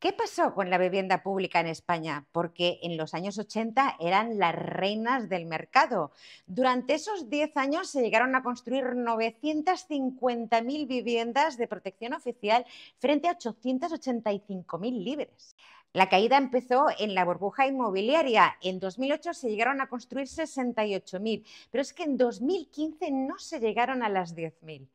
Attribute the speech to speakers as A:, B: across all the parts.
A: ¿Qué pasó con la vivienda pública en España? Porque en los años 80 eran las reinas del mercado. Durante esos 10 años se llegaron a construir 950.000 viviendas de protección oficial frente a 885.000 libres. La caída empezó en la burbuja inmobiliaria. En 2008 se llegaron a construir 68.000, pero es que en 2015 no se llegaron a las 10.000.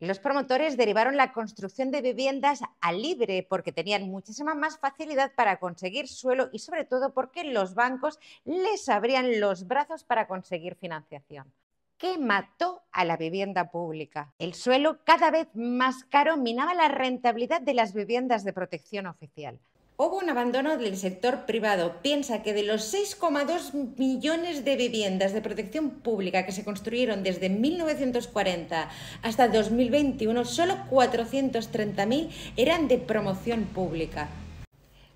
A: Los promotores derivaron la construcción de viviendas a libre porque tenían muchísima más facilidad para conseguir suelo y sobre todo porque los bancos les abrían los brazos para conseguir financiación. ¿Qué mató a la vivienda pública? El suelo cada vez más caro minaba la rentabilidad de las viviendas de protección oficial. Hubo un abandono del sector privado. Piensa que de los 6,2 millones de viviendas de protección pública que se construyeron desde 1940 hasta 2021, solo 430.000 eran de promoción pública.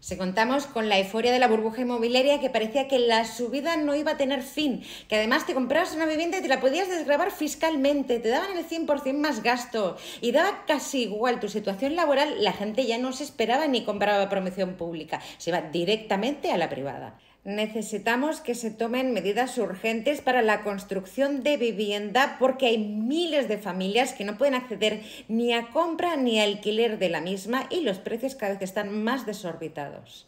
A: Se contamos con la euforia de la burbuja inmobiliaria que parecía que la subida no iba a tener fin, que además te comprabas una vivienda y te la podías desgrabar fiscalmente, te daban el 100% más gasto y daba casi igual tu situación laboral, la gente ya no se esperaba ni compraba promoción pública, se iba directamente a la privada necesitamos que se tomen medidas urgentes para la construcción de vivienda porque hay miles de familias que no pueden acceder ni a compra ni a alquiler de la misma y los precios cada vez están más desorbitados.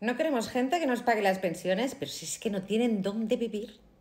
A: No queremos gente que nos pague las pensiones, pero si es que no tienen dónde vivir.